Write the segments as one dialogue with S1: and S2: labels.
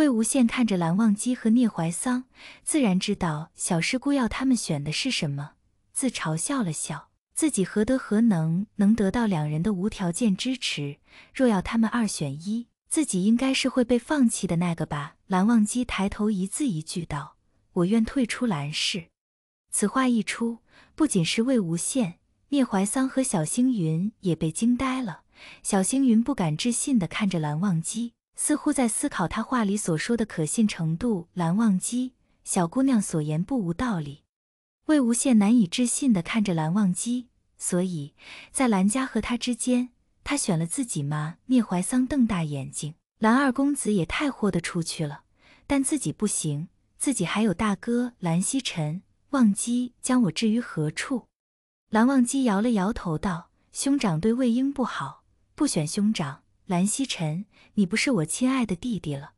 S1: 魏无羡看着蓝忘机和聂怀桑，自然知道小师姑要他们选的是什么，自嘲笑了笑，自己何德何能能得到两人的无条件支持？若要他们二选一，自己应该是会被放弃的那个吧？蓝忘机抬头，一字一句道：“我愿退出蓝氏。”此话一出，不仅是魏无羡、聂怀桑和小星云也被惊呆了。小星云不敢置信地看着蓝忘机。似乎在思考他话里所说的可信程度。蓝忘机，小姑娘所言不无道理。魏无羡难以置信地看着蓝忘机，所以在蓝家和他之间，他选了自己吗？聂怀桑瞪大眼睛，蓝二公子也太豁得出去了，但自己不行，自己还有大哥蓝曦臣。忘机将我置于何处？蓝忘机摇了摇头道：“兄长对魏婴不好，不选兄长。”蓝曦臣，你不是我亲爱的弟弟了。”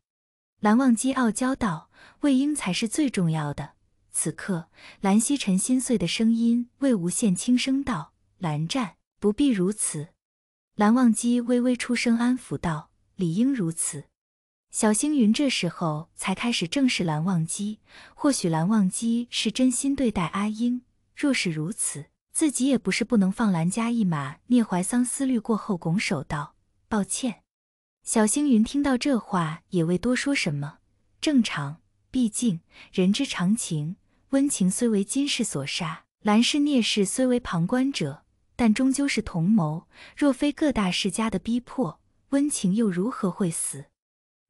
S1: 蓝忘机傲娇道，“魏婴才是最重要的。”此刻，蓝曦臣心碎的声音，魏无羡轻声道：“蓝湛，不必如此。”蓝忘机微微出声安抚道：“理应如此。”小星云这时候才开始正视蓝忘机，或许蓝忘机是真心对待阿婴。若是如此，自己也不是不能放蓝家一马。聂怀桑思虑过后，拱手道。抱歉，小星云听到这话也未多说什么。正常，毕竟人之常情。温情虽为金氏所杀，兰氏、聂氏虽为旁观者，但终究是同谋。若非各大世家的逼迫，温情又如何会死？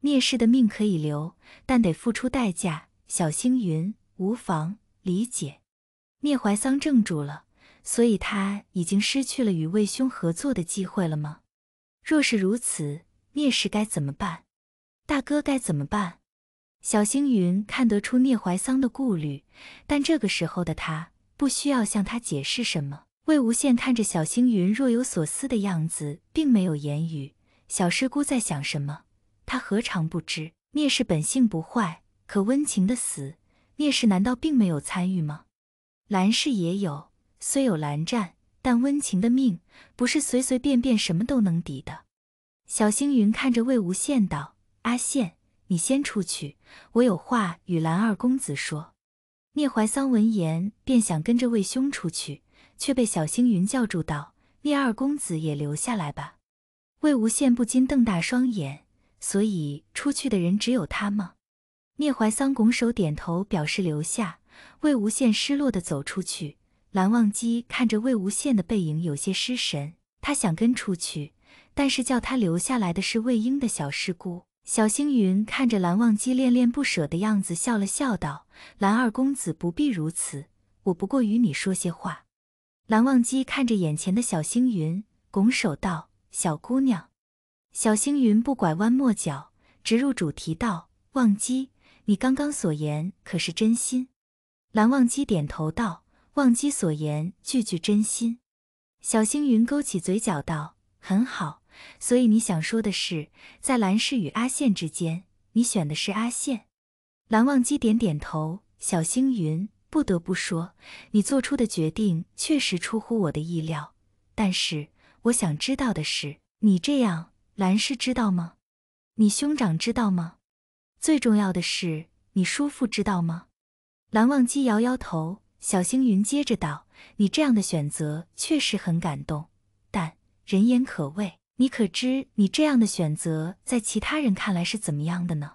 S1: 聂氏的命可以留，但得付出代价。小星云无妨，理解。聂怀桑怔住了，所以他已经失去了与魏兄合作的机会了吗？若是如此，聂氏该怎么办？大哥该怎么办？小星云看得出聂怀桑的顾虑，但这个时候的他不需要向他解释什么。魏无羡看着小星云若有所思的样子，并没有言语。小师姑在想什么？他何尝不知？聂氏本性不坏，可温情的死，聂氏难道并没有参与吗？蓝氏也有，虽有蓝湛。但温情的命不是随随便便什么都能抵的。小星云看着魏无羡道：“阿羡，你先出去，我有话与蓝二公子说。”聂怀桑闻言便想跟着魏兄出去，却被小星云叫住道：“聂二公子也留下来吧。”魏无羡不禁瞪大双眼，所以出去的人只有他吗？聂怀桑拱手点头表示留下。魏无羡失落地走出去。蓝忘机看着魏无羡的背影，有些失神。他想跟出去，但是叫他留下来的是魏婴的小师姑小星云。看着蓝忘机恋恋不舍的样子，笑了笑道：“蓝二公子不必如此，我不过与你说些话。”蓝忘机看着眼前的小星云，拱手道：“小姑娘。”小星云不拐弯抹角，直入主题道：“忘机，你刚刚所言可是真心？”蓝忘机点头道。忘机所言句句真心，小星云勾起嘴角道：“很好。”所以你想说的是，在蓝氏与阿羡之间，你选的是阿羡。蓝忘机点点头。小星云不得不说：“你做出的决定确实出乎我的意料。”但是我想知道的是，你这样，蓝氏知道吗？你兄长知道吗？最重要的是，你叔父知道吗？蓝忘机摇摇头。小星云接着道：“你这样的选择确实很感动，但人言可畏。你可知你这样的选择在其他人看来是怎么样的呢？”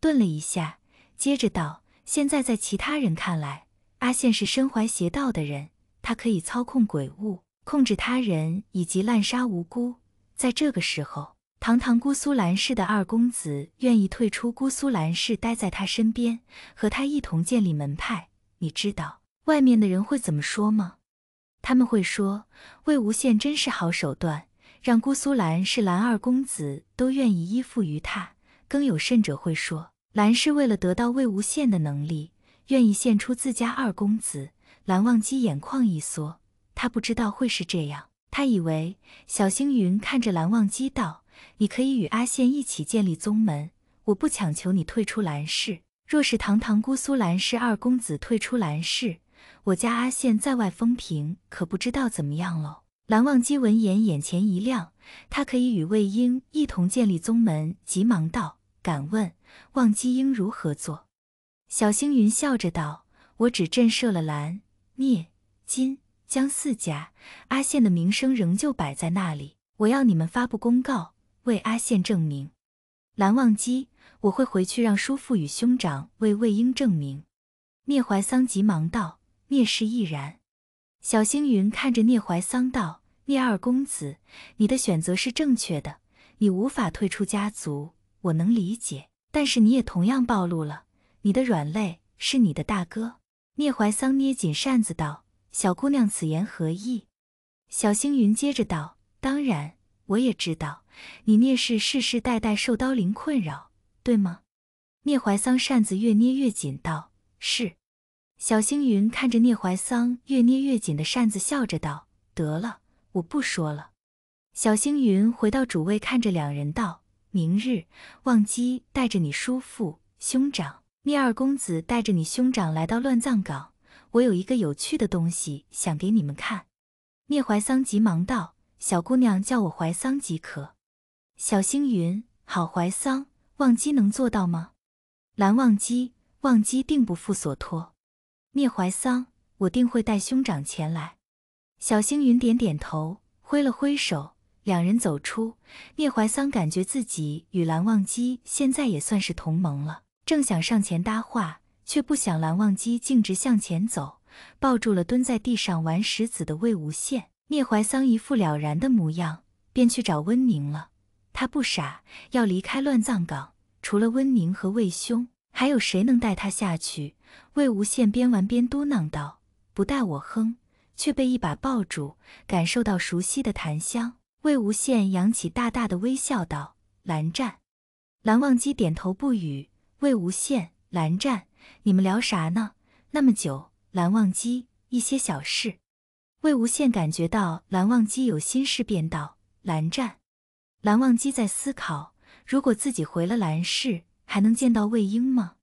S1: 顿了一下，接着道：“现在在其他人看来，阿羡是身怀邪道的人，他可以操控鬼物，控制他人，以及滥杀无辜。在这个时候，堂堂姑苏兰氏的二公子愿意退出姑苏兰氏，待在他身边，和他一同建立门派。你知道？”外面的人会怎么说吗？他们会说魏无羡真是好手段，让姑苏蓝氏蓝二公子都愿意依附于他。更有甚者会说蓝氏为了得到魏无羡的能力，愿意献出自家二公子蓝忘机。眼眶一缩，他不知道会是这样，他以为小星云看着蓝忘机道：“你可以与阿羡一起建立宗门，我不强求你退出蓝氏。若是堂堂姑苏蓝氏二公子退出蓝氏。”我家阿羡在外风评可不知道怎么样了。蓝忘机闻言眼前一亮，他可以与魏婴一同建立宗门，急忙道：“敢问忘机应如何做？”小星云笑着道：“我只震慑了蓝、聂、金、江四家，阿羡的名声仍旧摆在那里。我要你们发布公告，为阿羡证明。”蓝忘机：“我会回去让叔父与兄长为魏婴证明。”聂怀桑急忙道。聂氏亦然。小星云看着聂怀桑道：“聂二公子，你的选择是正确的。你无法退出家族，我能理解。但是你也同样暴露了你的软肋，是你的大哥。”聂怀桑捏紧扇子道：“小姑娘，此言何意？”小星云接着道：“当然，我也知道你聂氏世世代代受刀灵困扰，对吗？”聂怀桑扇子越捏越紧道：“是。”小星云看着聂怀桑越捏越紧的扇子，笑着道：“得了，我不说了。”小星云回到主位，看着两人道：“明日，忘机带着你叔父、兄长，聂二公子带着你兄长来到乱葬岗，我有一个有趣的东西想给你们看。”聂怀桑急忙道：“小姑娘叫我怀桑即可。”小星云：“好，怀桑，忘机能做到吗？”蓝忘机：“忘机定不负所托。”聂怀桑，我定会带兄长前来。小星云点点头，挥了挥手，两人走出。聂怀桑感觉自己与蓝忘机现在也算是同盟了，正想上前搭话，却不想蓝忘机径直向前走，抱住了蹲在地上玩石子的魏无羡。聂怀桑一副了然的模样，便去找温宁了。他不傻，要离开乱葬岗，除了温宁和魏兄。还有谁能带他下去？魏无羡边玩边嘟囔道：“不带我！”哼，却被一把抱住，感受到熟悉的檀香。魏无羡扬起大大的微笑道：“蓝湛。”蓝忘机点头不语。魏无羡：“蓝湛，你们聊啥呢？那么久。”蓝忘机：“一些小事。”魏无羡感觉到蓝忘机有心事，便道：“蓝湛。”蓝忘机在思考：如果自己回了蓝氏。还能见到魏婴吗？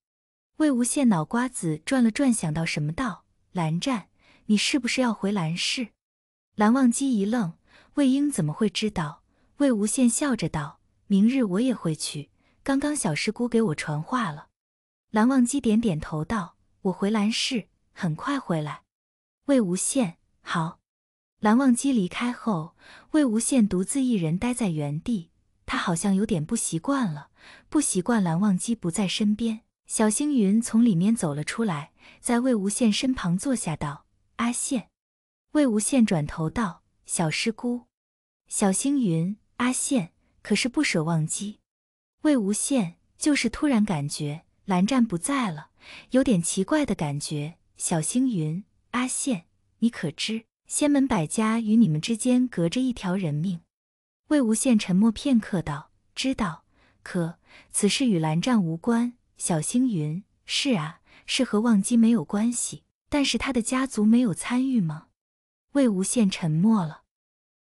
S1: 魏无羡脑瓜子转了转，想到什么，道：“蓝湛，你是不是要回蓝氏？”蓝忘机一愣，魏婴怎么会知道？魏无羡笑着道：“明日我也会去。刚刚小师姑给我传话了。”蓝忘机点点头，道：“我回蓝氏，很快回来。”魏无羡，好。蓝忘机离开后，魏无羡独自一人待在原地，他好像有点不习惯了。不习惯蓝忘机不在身边，小星云从里面走了出来，在魏无羡身旁坐下，道：“阿羡。”魏无羡转头道：“小师姑。”小星云：“阿羡，可是不舍忘机？”魏无羡：“就是突然感觉蓝湛不在了，有点奇怪的感觉。”小星云：“阿羡，你可知仙门百家与你们之间隔着一条人命？”魏无羡沉默片刻，道：“知道。”可此事与蓝湛无关。小星云是啊，是和忘机没有关系，但是他的家族没有参与吗？魏无羡沉默了。